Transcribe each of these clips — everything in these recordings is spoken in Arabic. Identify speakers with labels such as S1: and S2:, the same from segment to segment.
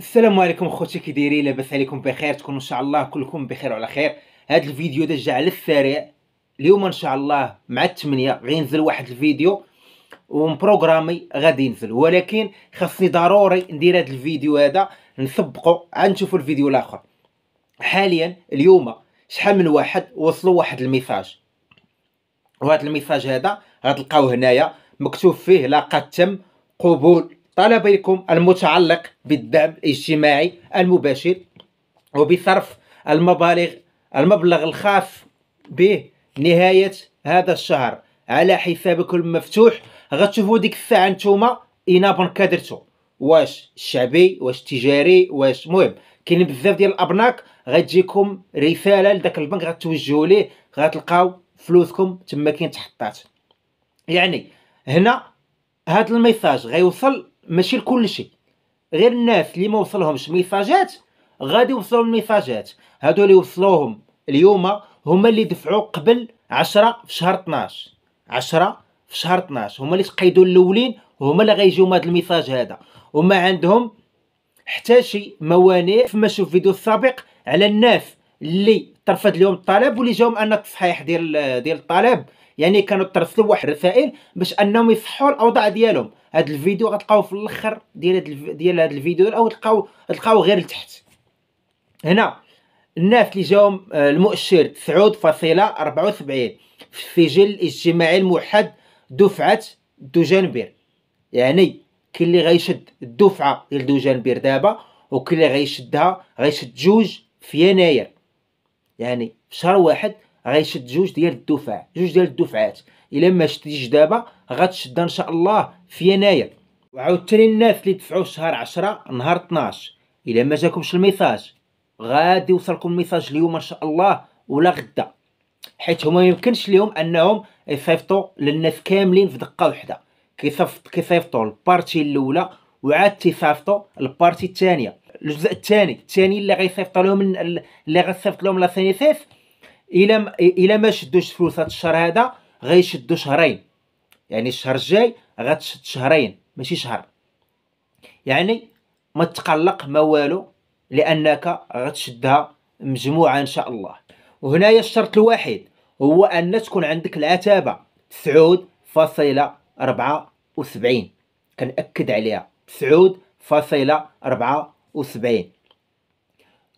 S1: السلام عليكم خوتي كي دايرين لاباس عليكم بخير تكونوا ان شاء الله كلكم بخير وعلى خير هذا الفيديو دجا جا على السريع اليوم ان شاء الله مع الثمانية غينزل واحد الفيديو ومبروغرامي غادي ينزل ولكن خاصني ضروري ندير هذا الفيديو هذا نسبقو عاد نشوفوا الفيديو الاخر حاليا اليوم شحال من واحد وصلوا واحد الميساج وهذا الميساج هذا غتلقاوه هنايا مكتوب فيه لقد تم قبول طلبكم المتعلق بالدعم الاجتماعي المباشر وبصرف المبالغ المبلغ الخاص به نهاية هذا الشهر على حسابكم المفتوح غتشوفوا ديك الساعة نتوما إنابا كادرتو واش شعبي واش تجاري واش مهم كاين بزاف ديال الابناك غتجيكم رساله لذاك البنك غتوجهوا ليه غتلقاو فلوسكم تما كاين تحطات يعني هنا هذا الميساج غيوصل ماشي لكل شيء غير الناس اللي ما وصلهمش ميساجات غادي يوصلوا الميساجات هادو اللي وصلوهم اليوم هما اللي دفعوا قبل 10 في شهر 12 10 في شهر 12 هما اللي تقيدوا الاولين هما اللي غيجيو هاد الميساج هذا وما عندهم حتى شي موانع كما شوف فيديو السابق على الناس اللي ترفض لهم الطلب واللي جاهم ان التصحيح ديال ديال الطلب يعني كانوا ترسلوا واحد الرسائل باش انهم يصحوا الاوضاع ديالهم هذا الفيديو غتلقاوه في الاخر ديال هاد ديال هذا الفيديو او تلقاو تلقاو غير لتحت هنا الناس اللي جاهم آه، المؤشر 9.74 في السجل الاجتماعي الموحد دفعه دوجانبير يعني كاين اللي غيشد الدفعه ديال دوجانبير دابا وكاين اللي غيشدها غيشد جوج في يناير يعني في شهر واحد غيشد جوج ديال الدفع جوج ديال الدفعات الا ما شديتيش دابا غتشد ان شاء الله في يناير وعاوتاني الناس اللي دفعوا شهر 10 نهار 12 الا ما جاكمش الميساج غادي يوصلكم الميساج اليوم ان شاء الله ولا غدا حيت هما يمكنش ليهم انهم يصيفطوا للناس كاملين في دقه واحده كيصيفطوا البارتي الاولى وعاد تيصيفطوا البارتي الثانيه الجزء الثاني الثاني اللي غيصيفط لهم اللي غيصيفط لهم لا سي ان اس الا الا ما شدوش فلوس هذا الشهر هذا غيشدو شهرين يعني الشهر الجاي غتشد شهرين ماشي شهر يعني ما تقلق ما والو لانك غتشدها مجموعه ان شاء الله وهنايا الشرط الوحيد هو ان تكون عندك العتابه تسعود فاصله ربعة وسبعين كنأكد عليها تسعود فاصله ربعة وسبعين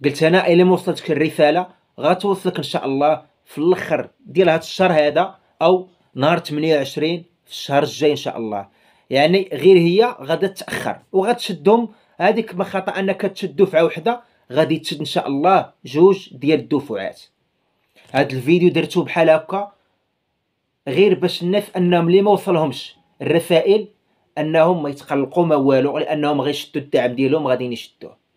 S1: قلت انا الا ما وصلتك الرساله غتوصلك ان شاء الله في الاخر ديال هذا الشهر هذا او نهار 28 في الشهر الجاي ان شاء الله يعني غير هي غادا تاخر وغتشدهم هذيك ما خطا انك تشد دفعه وحده غادي تشد ان شاء الله جوج ديال الدفعات هذا الفيديو درتو بحال هكا غير باش الناس انهم اللي ما وصلهمش الرسائل انهم ما يتقلقوا ما والو لانهم غيشدوا الدعم ديالهم غاديين يشدوه